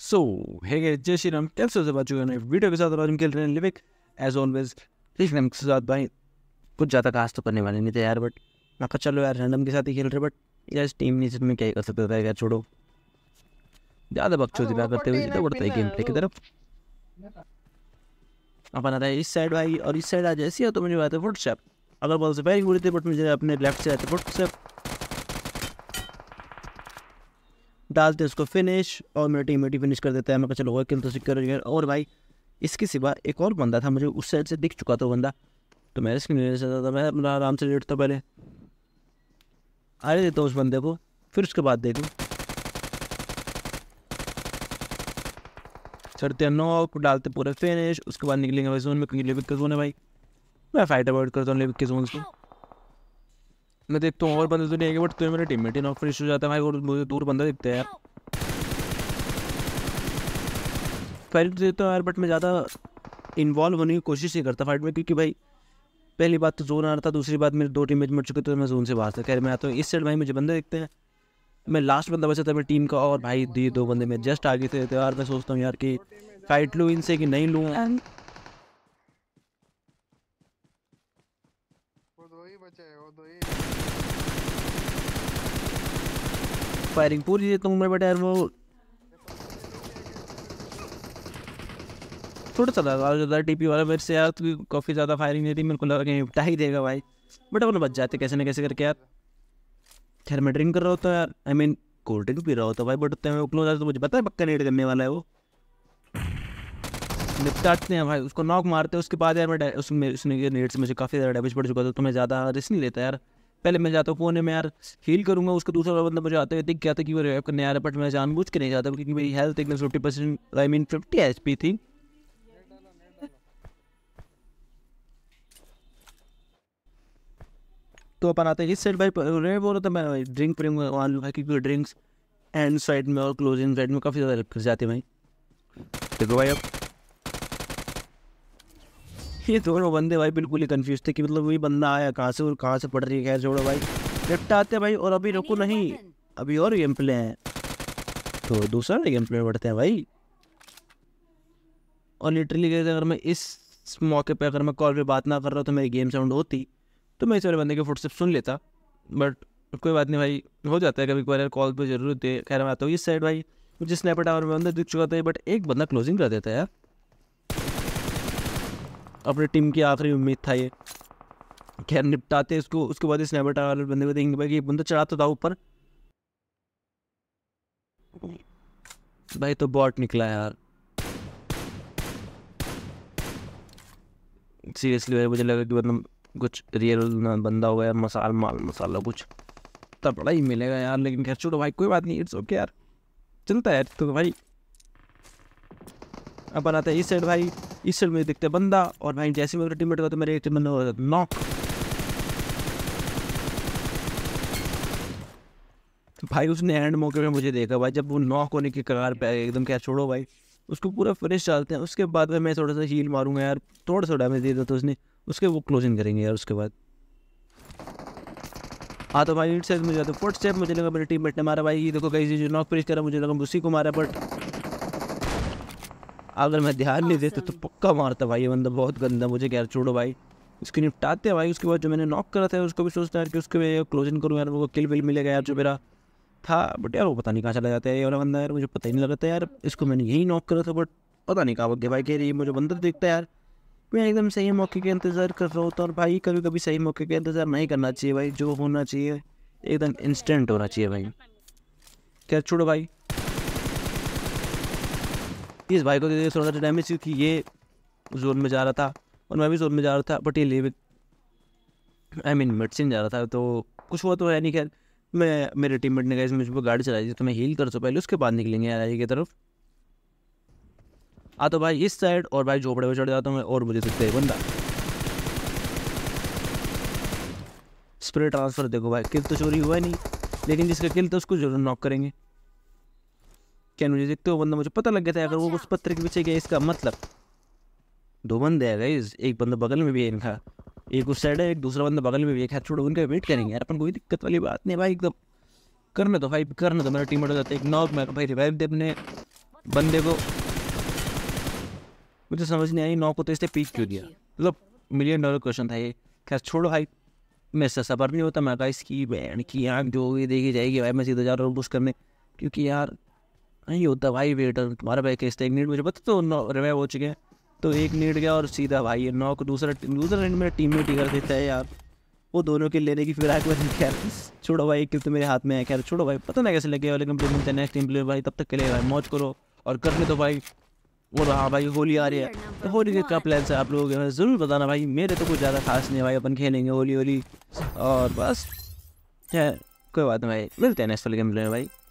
सो है जय श्री राम कैसे से बात चुके वीडियो के साथ आज हम खेल रहे हैं लिविक एज ऑलवेज ठीक है के साथ भाई कुछ ज़्यादा खास तो करने वाले नहीं थे यार बट मैं कहा चलो यार रैंडम के साथ ही खेल रहे बट यार टीम नीचे में क्या कर सकता था यार छोड़ो ज़्यादा बक्चो दिला करते हुए बढ़ता है गेम प्ले की तरफ अपन आता है इस साइड भाई और इस साइड आज ऐसी हो तो मुझे आता है फुटसेप अगर बॉल से पैर उड़े थे बट मुझे अपने लेफ्ट से आते फुटसेप डालते हैं उसको फिनिश और मेरा टीम मेटी फिनिश कर देता है मैं कहा चलो हो किल तो सिक्योर हो गया और भाई इसके सिवा एक और बंदा था मुझे उस साइड से दिख चुका था बंदा तो मैं इसके नहीं चाहता था मैं अपना आराम से लेटता पहले आने देता हूँ उस बंदे को फिर उसके बाद देखूँ चढ़ते हैं नॉक डालते पूरे फिनिश उसके बाद निकलेंगे भाई जोन में क्योंकि लिविक का जोन है भाई मैं फाइट अवॉइड करता हूँ लिविक के जोन से मैं देखता हूँ और बंदे तो नहीं आएंगे बट तुम्हें मेरे टीममेट ही नॉक फिनिश हो जाता है भाई और मुझे दूर बंदा दिखता है यार फाइट तो देता हूँ यार बट मैं ज़्यादा इन्वॉल्व होने की कोशिश ही करता फाइट में क्योंकि भाई पहली बात तो जोन आ रहा था दूसरी बात मेरे दो टीम मेट मर चुके थे तो मैं जोन से बाहर था खैर मैं आता तो हूँ इस साइड भाई मुझे बंदे दिखते हैं मैं लास्ट बंदा बचा था मेरी टीम का और भाई दिए दो बंदे मैं जस्ट आगे थे यार मैं सोचता हूँ यार कि फाइट लूँ इनसे कि नहीं लूँ फायरिंग पूरी देता हूँ मैं बट यार वो थोड़ा सा ज़्यादा टीपी वाला मेरे से यार तो काफ़ी ज़्यादा फायरिंग नहीं थी मेरे को लगा कहीं निपटा ही देगा भाई बट अपन बच जाते कैसे ना कैसे करके यार खैर मैं ड्रिंक कर रहा होता यार आई मीन कोल्ड ड्रिंक पी रहा होता भाई बट उतने में उकलो जाता तो मुझे पता है पक्का नेट करने वाला है वो निपटाते हैं भाई उसको नॉक मारते हैं उसके बाद यार मैं उसमें उसने नेट से मुझे काफ़ी ज़्यादा डैमेज पड़ चुका था तो मैं ज़्यादा रिस्क नहीं लेता यार पहले मैं जाता हूँ कोने में यार फील करूँगा उसका दूसरा बंदा मुझे आते हुए दिख गया था तो कि वो रेप करने आ रहा है बट मैं जानबूझ के नहीं जाता क्योंकि मेरी हेल्थ एकदम fifty percent I mean fifty H P थी तो अपन आते हैं इस साइड भाई रैप बोल रहा था मैं ड्रिंक प्रेम वहाँ लूँगा क्योंकि ड्रिंक्स एंड साइड में और क्लोजिंग साइड में काफ़ी ज़्यादा हेल्प कर जाती है भाई देखो भाई अब ये दोनों बंदे भाई बिल्कुल ही कन्फ्यूज थे कि मतलब वही बंदा आया कहाँ से और कहाँ से पढ़ रही है जोड़ो भाई निपटा आते भाई और अभी रुको नहीं अभी और गेम प्ले हैं तो दूसरा गेम प्ले बढ़ते हैं भाई और लिटरली कहते अगर मैं इस मौके पर अगर मैं कॉल पे बात ना कर रहा हूँ तो मेरी गेम साउंड होती तो मैं इस वाले बंदे के फुटस्टेप सुन लेता बट कोई बात नहीं भाई हो जाता है कभी कभी कॉल पर जरूर है खैर मैं आता हूँ इस साइड भाई जिस स्नैपर टावर में बंदा दिख चुका था बट एक बंदा क्लोजिंग कर देता है यार अपने टीम की आखिरी उम्मीद था ये खैर निपटाते इसको उसके बाद स्नैपर टावर बंदे को देखेंगे भाई ये बंदा चढ़ाता तो था ऊपर भाई तो बॉट निकला यार सीरियसली भाई मुझे लगा कि मतलब कुछ रियल बंदा हुआ यार मसाल माल मसाला कुछ तब बड़ा ही मिलेगा यार लेकिन खैर छोड़ो भाई कोई बात नहीं इट्स ओके यार चलता है तो भाई अब बनाते हैं इस साइड भाई इस साइड मुझे दिखता है बंदा और भाई जैसे मेरा टीममेट तो मेरे एक टीम नॉक भाई उसने एंड मौके पे मुझे देखा भाई जब वो नॉक होने की कगार पे एकदम क्या छोड़ो भाई उसको पूरा फ्रेश डालते हैं उसके बाद में मैं थोड़ा सा हील मारूंगा यार थोड़ा सा डैमेज दे देता तो उसने उसके वो क्लोजिंग करेंगे यार उसके बाद हाँ तो भाई इट साइड मुझे फोर्थ स्टेप मुझे लगा मेरे टीम ने मारा भाई ये देखो कहीं जो नॉक फ्रेश करा मुझे लगा उसी को मारा बट अगर मैं ध्यान नहीं देता तो पक्का मारता भाई ये बंदा बहुत गंदा मुझे कह छोड़ो भाई उसके निपटाते हैं भाई उसके बाद जो मैंने नॉक करा था उसको भी सोचता है कि उसके क्लोज क्लोजिंग करूँ यार वो किल विल मिलेगा यार जो मेरा था बट यार वो पता नहीं कहाँ चला जाता है ये वाला बंदा यार मुझे पता ही नहीं लगता यार इसको मैंने यही नॉक करा था बट पता नहीं कहाँ वक्त भाई कह रही मुझे बंदा तो देखता है यार मैं एकदम सही मौके के इंतज़ार कर रहा होता और भाई कभी कभी सही मौके का इंतज़ार नहीं करना चाहिए भाई जो होना चाहिए एकदम इंस्टेंट होना चाहिए भाई क्या छोड़ो भाई इस भाई को थोड़ा सा डैमेज क्योंकि ये जोन में जा रहा था और मैं भी जोन में जा रहा था बट ये लेवे आई मीन मेडिसिन जा रहा था तो कुछ हुआ तो है नहीं खैर मैं मेरे टीम मेट ने कहा मुझे गाड़ी चलाई थी तो मैं हील कर सो पहले उसके बाद निकलेंगे एल की तरफ आ हाँ तो भाई इस साइड और भाई झोपड़े में चढ़ जाता हूँ और मुझे सकते हैं बंदा स्प्रे ट्रांसफ़र देखो भाई किल तो चोरी हुआ नहीं लेकिन जिसका किल तो उसको जरूर नॉक करेंगे क्या मुझे देखते हो बंदा मुझे पता लग गया था अगर वो उस पत्थर के पीछे गया इसका मतलब दो बंदे है गाइज एक बंदा बगल में भी है इनका एक उस साइड है एक दूसरा बंदा बगल में भी है छोड़ो उनका वेट करेंगे यार अपन कोई दिक्कत वाली बात नहीं भाई एकदम करने दो भाई करने दो मेरा टीम हो जाता है एक नॉक मैं भाई रिवाइव दे अपने बंदे को मुझे समझ नहीं आई नॉक को तो इसने पीक क्यों दिया मतलब मिलियन डॉलर क्वेश्चन था ये खैर छोड़ो भाई मैं इससे सबर नहीं होता मैं कहा इसकी बहन की आँख जो भी देखी जाएगी भाई मैं सीधा जा रहा हूँ बुश करने क्योंकि यार नहीं होता भाई वेटर तुम्हारा भाई कैसे एक मिनट मुझे पता तो नौ रिवाइव हो चुके हैं तो एक मिनट गया और सीधा भाई नौ को दूसरा दूसरा एंड मेरा टीम में कर देता है यार वो दोनों के लेने की फिराक में खैर छोड़ो भाई क्यों तो मेरे हाथ में है खैर छोड़ो भाई पता नहीं कैसे लगे वाले प्ले मिलते नेक्स्ट टीम भाई तब तक के लिए भाई मौज करो और कर ले तो भाई वो हाँ भाई होली आ रही है तो होली के क्या प्लान्स है आप लोगों के ज़रूर बताना भाई मेरे तो कुछ ज़्यादा खास नहीं है भाई अपन खेलेंगे होली होली और बस है कोई बात नहीं भाई मिलते हैं नेक्स्ट वाले गेम भाई